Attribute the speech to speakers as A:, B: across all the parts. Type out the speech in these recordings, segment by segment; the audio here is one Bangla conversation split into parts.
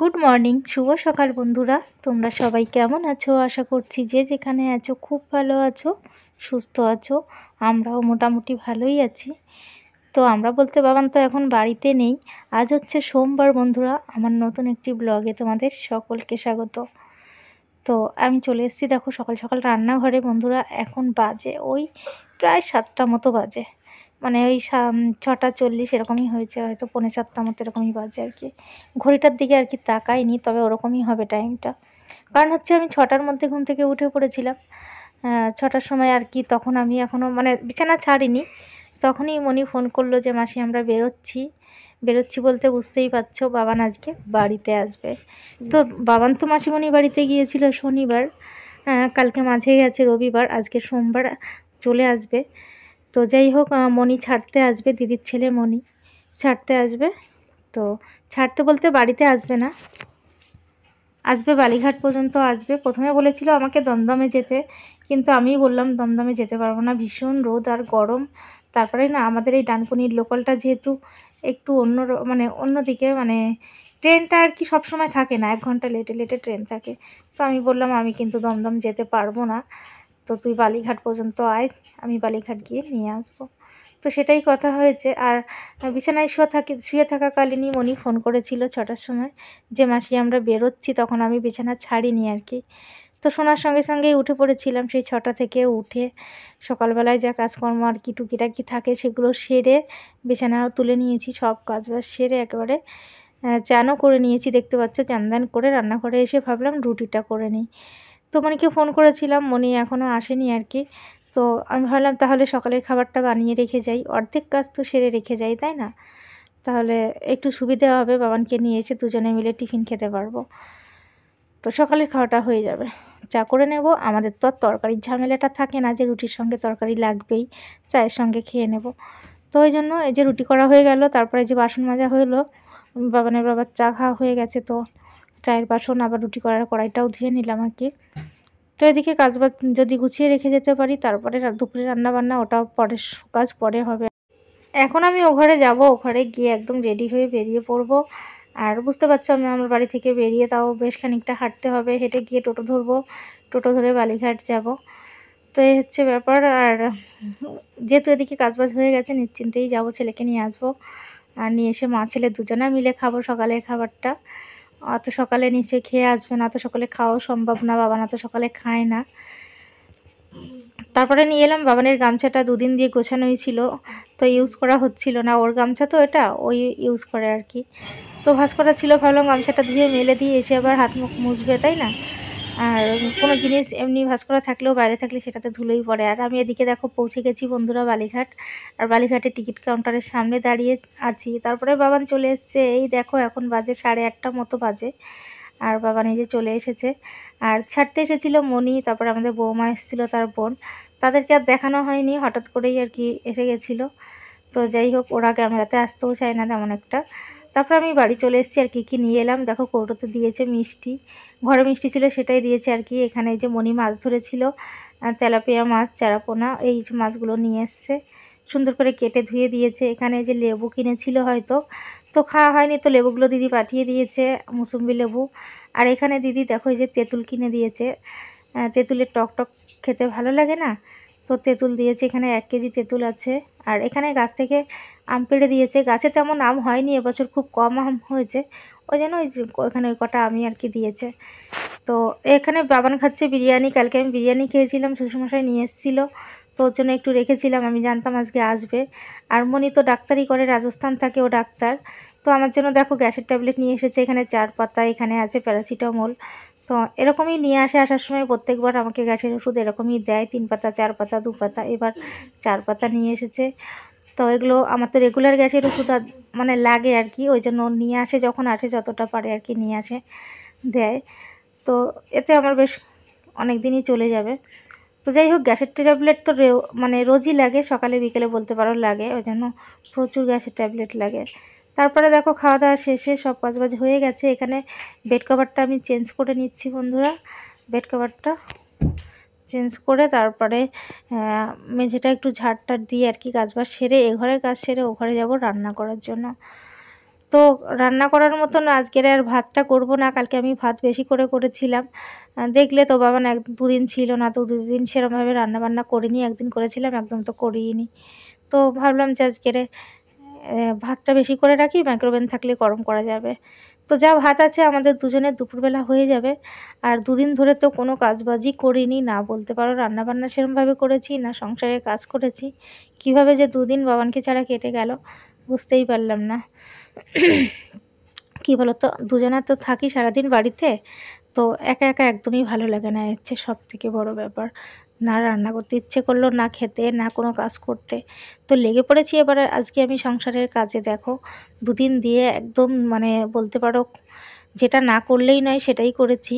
A: গুড মর্নিং শুভ সকাল বন্ধুরা তোমরা সবাই কেমন আছো আশা করছি যে যেখানে আছো খুব ভালো আছো সুস্থ আছো আমরাও মোটামুটি ভালোই আছি তো আমরা বলতে বাবান তো এখন বাড়িতে নেই আজ হচ্ছে সোমবার বন্ধুরা আমার নতুন একটি ব্লগে তোমাদের সকলকে স্বাগত তো আমি চলে এসেছি দেখো সকাল সকাল রান্নাঘরে বন্ধুরা এখন বাজে ওই প্রায় সাতটা মতো বাজে মানে ওই ছটা চল্লিশ এরকমই হয়েছে হয়তো পনেরো সাতটা মতো এরকমই বাজে আর কি ঘড়িটার দিকে আর কি তাকাইনি তবে ওরকমই হবে টাইমটা কারণ হচ্ছে আমি ছটার মধ্যে ঘুম থেকে উঠে পড়েছিলাম ছটার সময় আর কি তখন আমি এখনও মানে বিছানা ছাড়িনি তখনই মনি ফোন করলো যে মাসি আমরা বেরোচ্ছি বেরোচ্ছি বলতে বুঝতেই পারছো বাবান আজকে বাড়িতে আসবে তো বাবান তো মাসিমণি বাড়িতে গিয়েছিল শনিবার কালকে মাঝে গেছে রবিবার আজকে সোমবার চলে আসবে তো যাই হোক মণি ছাড়তে আসবে দিদির ছেলে মণি ছাড়তে আসবে তো ছাড়তে বলতে বাড়িতে আসবে না আসবে বালিঘাট পর্যন্ত আসবে প্রথমে বলেছিল আমাকে দমদমে যেতে কিন্তু আমি বললাম দমদমে যেতে পারবো না ভীষণ রোদ আর গরম তারপরে না আমাদের এই ডানকুনির লোকালটা যেহেতু একটু অন্য মানে অন্যদিকে মানে ট্রেনটা আর কি সবসময় থাকে না এক ঘন্টা লেটে লেটে ট্রেন থাকে তো আমি বললাম আমি কিন্তু দমদম যেতে পারবো না তো তুই বালিঘাট পর্যন্ত আয় আমি বালিঘাট গিয়ে নিয়ে আসবো তো সেটাই কথা হয়েছে আর বিছানায় শুয়ে থাকি শুয়ে থাকাকালীনই মনি ফোন করেছিল ছটার সময় যে মাসি আমরা বেরোচ্ছি তখন আমি বিছানা ছাড়িনি আর কি তো শোনার সঙ্গে সঙ্গেই উঠে পড়েছিলাম সেই ছটা থেকে উঠে সকালবেলায় যা কাজকর্ম আর কি টুকিটাকি থাকে সেগুলো সেরে বিছানাও তুলে নিয়েছি সব কাজ বাজ সেরে একেবারে চানও করে নিয়েছি দেখতে পাচ্ছ চান্দান করে রান্নাঘরে এসে ভাবলাম রুটিটা করে নিই তো ফোন করেছিলাম মনি এখনও আসেনি আর কি তো আমি ভাবলাম তাহলে সকালের খাবারটা বানিয়ে রেখে যাই অর্ধেক কাজ তো সেরে রেখে যাই তাই না তাহলে একটু সুবিধা হবে বাবানকে নিয়ে এসে দুজনে মিলে টিফিন খেতে পারবো তো সকালের খাওয়াটা হয়ে যাবে চা করে নেব আমাদের তো আর তরকারির ঝামেলাটা থাকে না যে রুটির সঙ্গে তরকারি লাগবেই চায়ের সঙ্গে খেয়ে নেব তো ওই জন্য এই যে রুটি করা হয়ে গেল তারপরে যে বাসন মাজা হলো বাবানের বাবার চা খাওয়া হয়ে গেছে তো চায়ের বাসন আবার রুটি করার কড়াইটাও ধুয়ে নিলাম আর কি তো এদিকে কাজ যদি গুছিয়ে রেখে যেতে পারি তারপরে দুপুরে রান্না বান্না ওটা পরে কাজ পরে হবে এখন আমি ও ঘরে যাবো ও ঘরে গিয়ে একদম রেডি হয়ে বেরিয়ে পড়বো আর বুঝতে পারছো আমি আমার বাড়ি থেকে বেরিয়ে তাও বেশ খানিকটা হাঁটতে হবে হেঁটে গিয়ে টোটো ধরবো টোটো ধরে বালিঘাট যাব তো এই হচ্ছে ব্যাপার আর যেহেতু এদিকে কাজবাজ হয়ে গেছে নিশ্চিন্তেই যাব ছেলেকে নিয়ে আসবো আর নিয়ে এসে মা ছেলে দুজনা মিলে খাবো সকালের খাবারটা অত সকালে নিচে খেয়ে আসবে না অত সকালে খাওয়াও সম্ভব না বাবা না অত সকালে খায় না তারপরে নিয়ে এলাম বাবানের গামছাটা দুদিন দিয়ে গোছানোই ছিল তো ইউজ করা হচ্ছিল না ওর গামছা তো এটা ওই ইউজ করে আর কি তো ভাস করা ছিল ভাবলাম গামছাটা ধুয়ে মেলে দিয়ে এসে আবার হাত মুখ মুছবে তাই না আর কোনো জিনিস এমনি ভাস করা থাকলেও বাইরে থাকলে সেটাতে ধুলোই পড়ে আর আমি এদিকে দেখো পৌঁছে গেছি বন্ধুরা বালিঘাট আর বালিঘাটে টিকিট কাউন্টারের সামনে দাঁড়িয়ে আছি তারপরে বাবান চলে এসছে এই দেখো এখন বাজে সাড়ে আটটা মতো বাজে আর বাবা নিজে চলে এসেছে আর ছাড়তে এসেছিল মনি তারপর আমাদের বৌমা এসেছিল তার বোন তাদেরকে আর দেখানো হয়নি হঠাৎ করেই আর কি এসে গেছিলো তো যাই হোক ওরা ক্যামেরাতে আসতেও চায় না তেমন একটা তারপর আমি বাড়ি চলে এসেছি আর কি কী নিয়ে এলাম দেখো কৌটো তো দিয়েছে মিষ্টি ঘরে মিষ্টি ছিল সেটাই দিয়েছে আর কি এখানে যে মণি মাছ ধরেছিল তেলাপিয়া মাছ চারাপোনা এই মাছগুলো নিয়ে এসছে সুন্দর করে কেটে ধুয়ে দিয়েছে এখানে যে লেবু কিনেছিল হয়তো তো খাওয়া হয়নি তো লেবুগুলো দিদি পাঠিয়ে দিয়েছে মুসুম্বি লেবু আর এখানে দিদি দেখো এই যে তেঁতুল কিনে দিয়েছে তেঁতুলের টক টক খেতে ভালো লাগে না তো তেঁতুল দিয়েছি এখানে এক কেজি তেঁতুল আছে আর এখানে গাছ থেকে আম পেড়ে দিয়েছে গাছে তেমন আম হয়নি এবছর খুব কম আম হয়েছে ওই জন্য ওই ওখানে ওই কটা আমি আর কি দিয়েছে তো এখানে বাবান খাচ্ছে বিরিয়ানি কালকে আমি বিরিয়ানি খেয়েছিলাম শ্বশুরমশাই নিয়ে এসেছিলো তো ওর জন্য একটু রেখেছিলাম আমি জানতাম আজকে আসবে আর মনি তো ডাক্তারই করে রাজস্থান থাকে ও ডাক্তার তো আমার জন্য দেখো গ্যাসের ট্যাবলেট নিয়ে এসেছে এখানে চার পাতা এখানে আছে প্যারাসিটামল তো এরকমই নিয়ে আসে আসার সময় প্রত্যেকবার আমাকে গাছের ওষুধ এরকমই দেয় তিন পাতা চার পাতা দু পাতা এবার চার পাতা নিয়ে এসেছে তো এগুলো আমার তো রেগুলার গ্যাসের ওষুধ মানে লাগে আর কি ওই জন্য নিয়ে আসে যখন আসে যতটা পারে আর কি নিয়ে আসে দেয় তো এতে আমার বেশ অনেক দিনই চলে যাবে তো যাই হোক গ্যাসের ট্যাবলেট তো মানে রোজই লাগে সকালে বিকেলে বলতে পারো লাগে ওই জন্য প্রচুর গ্যাসের ট্যাবলেট লাগে তারপরে দেখো খাওয়া দাওয়া শেষে সব কাজ বাজ হয়ে গেছে এখানে বেড কভারটা আমি চেঞ্জ করে নিচ্ছি বন্ধুরা বেড কভারটা চেঞ্জ করে তারপরে মেঝেটা একটু ঝাড়টার দিয়ে আর কি কাজ সেরে এ ঘরে কাজ সেরে ও ঘরে যাবো রান্না করার জন্য তো রান্না করার মতন আজকের আর ভাতটা করব না কালকে আমি ভাত বেশি করে করেছিলাম দেখলে তো বাবা না এক দুদিন ছিল না তো দুদিন সেরকমভাবে রান্নাবান্না করিনি একদিন করেছিলাম একদম তো করিনি তো ভাবলাম যে আজকের ভাতটা বেশি করে রাখি মাইক্রোওভেন থাকলে গরম করা যাবে তো যা ভাত আছে আমাদের দুজনের দুপুরবেলা হয়ে যাবে আর দুদিন ধরে তো কোনো কাজবাজি করিনি না বলতে পারো রান্নাবান্না সেরমভাবে করেছি না সংসারের কাজ করেছি কিভাবে যে দুদিন বাবানকে ছাড়া কেটে গেল বুঝতেই পারলাম না কি বলতো দুজনা তো থাকি সারাদিন বাড়িতে তো একা একা একদমই ভালো লাগে না চেয়ে সব থেকে বড় ব্যাপার না রান্না করতে ইচ্ছে করলো না খেতে না কোনো কাজ করতে তো লেগে পড়েছি এবার আজকে আমি সংসারের কাজে দেখো দুদিন দিয়ে একদম মানে বলতে পারো যেটা না করলেই নয় সেটাই করেছি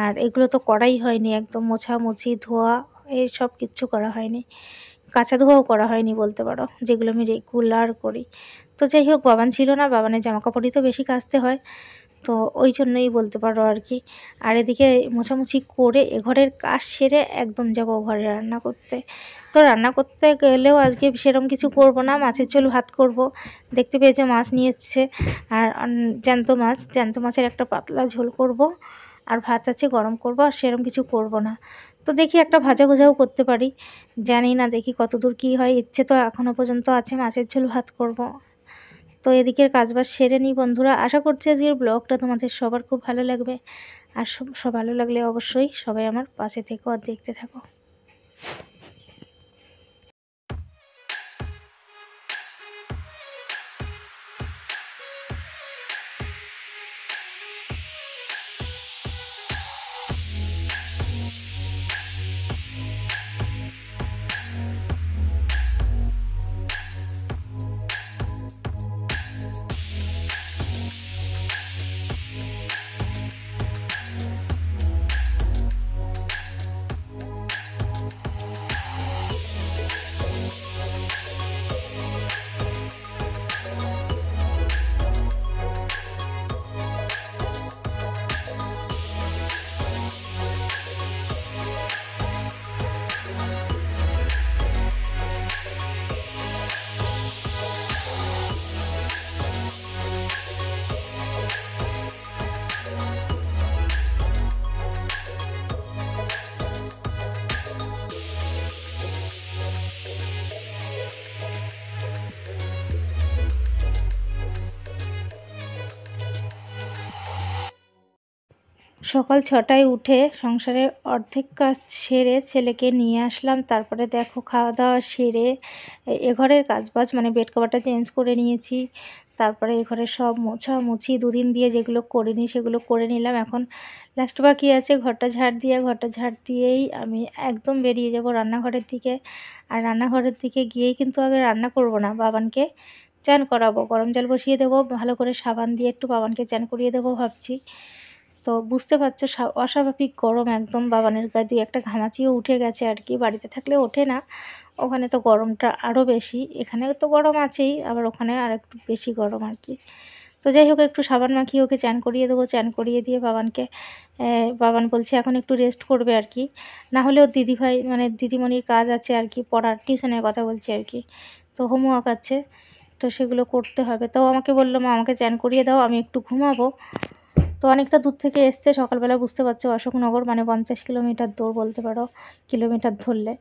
A: আর এগুলো তো করাই হয়নি একদম মোছামুছি ধোয়া সব কিচ্ছু করা হয়নি কাঁচা ধোয়াও করা হয়নি বলতে পারো যেগুলো আমি রেগুলার করি তো যাই হোক বাবান ছিল না বাবানের জামাকাপড়ই তো বেশি কাচতে হয় তো ওই জন্যই বলতে পারো আর কি আর এদিকে মোছামুছি করে ঘরের কাজ সেরে একদম যাবো ঘরে রান্না করতে তো রান্না করতে গেলেও আজকে সেরকম কিছু করব না মাছের ঝোল ভাত করব দেখতে পেয়েছে মাছ নিয়েছে আর জ্যান্ত মাছ জ্যান্ত মাছের একটা পাতলা ঝোল করব আর ভাত আছে গরম করব আর সেরকম কিছু করব না তো দেখি একটা ভাজা ভোজাও করতে পারি জানি না দেখি কতদূর কি হয় ইচ্ছে তো এখনও পর্যন্ত আছে মাছের ঝোল ভাত করব তো এদিকের কাজবাজ সেরে নিই বন্ধুরা আশা করছি আজকের ব্লগটা তোমাদের সবার খুব ভালো লাগবে আর সব ভালো লাগলে অবশ্যই সবাই আমার পাশে থেকে আর দেখতে থাকো সকাল ছটায় উঠে সংসারের অর্ধেক কাজ সেরে ছেলেকে নিয়ে আসলাম তারপরে দেখো খাওয়া দাওয়া সেরে এঘরের কাজবাজ মানে বেড কভারটা চেঞ্জ করে নিয়েছি তারপরে এঘরে সব মোছা মুছি দুদিন দিয়ে যেগুলো করিনি সেগুলো করে নিলাম এখন লাস্ট বাকি আছে ঘরটা ঝাড় দিয়ে ঘরটা ঝাড় দিয়েই আমি একদম বেরিয়ে যাব রান্নাঘরের দিকে আর রান্নাঘরের দিকে গিয়েই কিন্তু আগে রান্না করব না বাবানকে চান করাবো গরম জল বসিয়ে দেবো ভালো করে সাবান দিয়ে একটু বাবানকে চান করিয়ে দেবো ভাবছি তো বুঝতে পারছো অস্বাভাবিক গরম একদম বাবানের গায়ে দুই একটা ঘামাচিও উঠে গেছে আর কি বাড়িতে থাকলে ওঠে না ওখানে তো গরমটা আরও বেশি এখানে তো গরম আছেই আবার ওখানে আর একটু বেশি গরম আর কি তো যাই হোক একটু সাবান মাখিয়ে ওকে চ্যান করিয়ে দেবো চ্যান করিয়ে দিয়ে বাবানকে বাবান বলছে এখন একটু রেস্ট করবে আর কি না হলেও দিদিভাই মানে দিদিমণির কাজ আছে আর কি পড়ার টিউশনের কথা বলছি আর কি তো হোমওয়ার্ক আছে তো সেগুলো করতে হবে তো আমাকে বললো মা আমাকে চ্যান করিয়ে দাও আমি একটু ঘুমাবো তো অনেকটা দূর থেকে এসছে সকালবেলা বুঝতে পারছো অশোকনগর মানে পঞ্চাশ কিলোমিটার দৌড় বলতে পারো কিলোমিটার ধরলে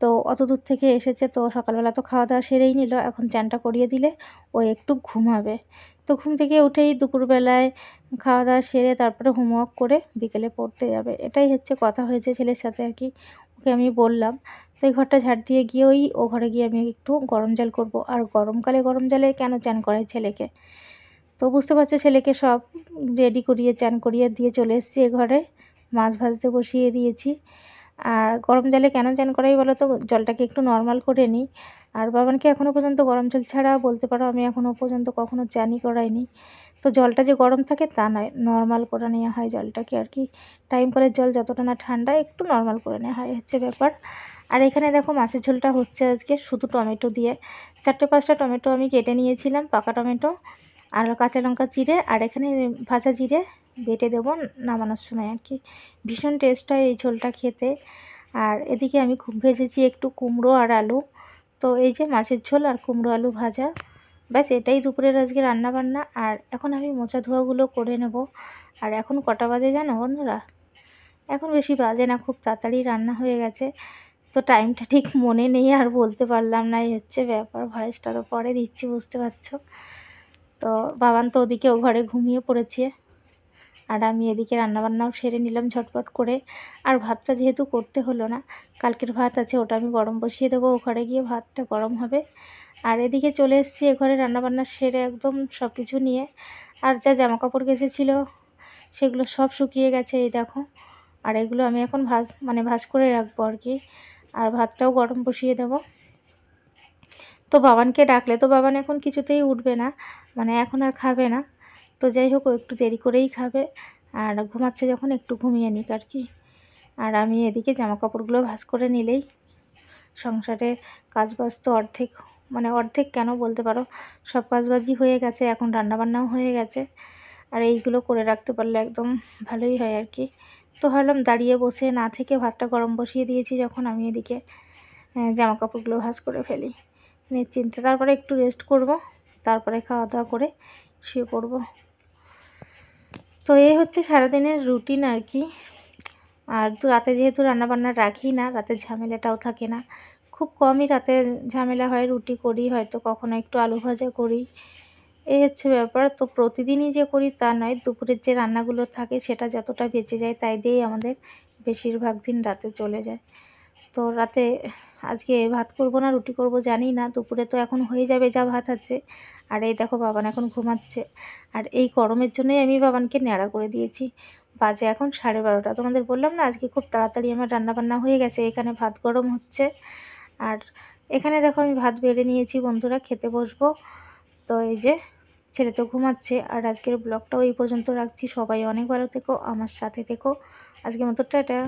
A: তো অত দূর থেকে এসেছে তো সকালবেলা তো খাওয়া দাওয়া সেরেই নিল এখন চানটা করিয়ে দিলে ও একটু ঘুমাবে তো ঘুম থেকে উঠেই দুপুরবেলায় খাওয়া দাওয়া সেরে তারপরে হোমওয়ার্ক করে বিকেলে পড়তে যাবে এটাই হচ্ছে কথা হয়েছে ছেলের সাথে আর কি ওকে আমি বললাম তো এই ঘরটা ঝাড় দিয়ে গিয়ে ওই ও ঘরে গিয়ে আমি একটু গরম জল করবো আর গরমকালে গরম জলে কেন চান করায় ছেলেকে তো বুঝতে পারছে ছেলেকে সব রেডি করিয়ে চান করিয়ে দিয়ে চলে এসছি এ ঘরে মাছ ভাজতে বসিয়ে দিয়েছি আর গরম জলে কেন চান করাই বলো তো জলটাকে একটু নর্মাল করে নিই আর বাবানকে এখনও পর্যন্ত গরম জল ছাড়া বলতে পারো আমি এখনও পর্যন্ত কখনও চানই করাইনি তো জলটা যে গরম থাকে তা নয় নর্মাল করে নেওয়া হয় জলটাকে আর কি টাইম কলের জল যতটা না ঠান্ডা একটু নর্মাল করে নেওয়া হয় হচ্ছে ব্যাপার আর এখানে দেখো মাছের ঝোলটা হচ্ছে আজকে শুধু টমেটো দিয়ে চারটে পাঁচটা টমেটো আমি কেটে নিয়েছিলাম পাকা টমেটো আর কাঁচা লঙ্কা জিরে আর এখানে ভাজা জিরে বেটে দেবো নামানোর সময় আর কি ভীষণ টেস্ট হয় এই ঝোলটা খেতে আর এদিকে আমি খুব ভেজেছি একটু কুমড়ো আর আলু তো এই যে মাছের ঝোল আর কুমড়ো আলু ভাজা ব্যাস এটাই দুপুরের আজকে রান্না বান্না আর এখন আমি মোচা ধোয়াগুলো করে নেব আর এখন কটা বাজে জানো বন্ধুরা এখন বেশি বাজে না খুব তাড়াতাড়ি রান্না হয়ে গেছে তো টাইমটা ঠিক মনে নেই আর বলতে পারলাম না এই হচ্ছে ব্যাপার ভয়েসটা তো পরে দিচ্ছি বুঝতে পারছো তো বাবান তো ওদিকে ও ঘরে ঘুমিয়ে পড়েছে আর আমি এদিকে রান্নাবান্নাও সেরে নিলাম ঝটপট করে আর ভাতটা যেহেতু করতে হলো না কালকের ভাত আছে ওটা আমি গরম বসিয়ে দেবো ও ঘরে গিয়ে ভাতটা গরম হবে আর এদিকে চলে এসেছি এ ঘরে রান্নাবান্না সেরে একদম সব কিছু নিয়ে আর যা জামা কাপড় গেছেছিল সেগুলো সব শুকিয়ে গেছে এই দেখো আর এগুলো আমি এখন ভাজ মানে ভাজ করে রাখবো আর কি আর ভাতটাও গরম বসিয়ে দেবো তো বাবানকে ডাকলে তো বাবান এখন কিছুতেই উঠবে না মানে এখন আর খাবে না তো যাই হোক একটু দেরি করেই খাবে আর ঘুমাচ্ছে যখন একটু ঘুমিয়ে নিক আর কি আর আমি এদিকে জামা কাপড়গুলো ভাস করে নিলেই সংসারে কাজবাজ তো অর্ধেক মানে অর্ধেক কেন বলতে পারো সব কাজবাজি হয়ে গেছে এখন রান্নাবান্নাও হয়ে গেছে আর এইগুলো করে রাখতে পারলে একদম ভালোই হয় আর কি তো ভাবলাম দাঁড়িয়ে বসে না থেকে ভাতটা গরম বসিয়ে দিয়েছি যখন আমি এদিকে জামা কাপড়গুলো ভাস করে ফেলি নিশ্চিন্তে তারপরে একটু রেস্ট করবো তারপরে খাওয়া দাওয়া করে শুয়ে পড়ব তো এই হচ্ছে সারাদিনের রুটিন আর কি আর রাতে যেহেতু রান্নাবান্না রাখি না রাতে ঝামেলাটাও থাকে না খুব কমই রাতে ঝামেলা হয় রুটি করি হয়তো কখনো একটু আলু ভাজা করি এই হচ্ছে ব্যাপার তো প্রতিদিনই যে করি তা নয় দুপুরের যে রান্নাগুলো থাকে সেটা যতটা বেঁচে যায় তাই দিয়েই আমাদের বেশিরভাগ দিন রাতে চলে যায় তো রাতে আজকে ভাত করব না রুটি করব জানি না দুপুরে তো এখন হয়ে যাবে যা ভাত আছে আর এই দেখো বাবান এখন ঘুমাচ্ছে আর এই গরমের জন্যই আমি বাবানকে ন্যাড়া করে দিয়েছি বাজে এখন সাড়ে বারোটা তোমাদের বললাম না আজকে খুব তাড়াতাড়ি আমার রান্নাবান্না হয়ে গেছে এখানে ভাত গরম হচ্ছে আর এখানে দেখো আমি ভাত বেড়ে নিয়েছি বন্ধুরা খেতে বসবো তো এই যে ছেলে তো ঘুমাচ্ছে আর আজকের ব্লগটাও এই পর্যন্ত রাখছি সবাই অনেক ভালো থেকো আমার সাথে থেকো আজকের মতো টাটা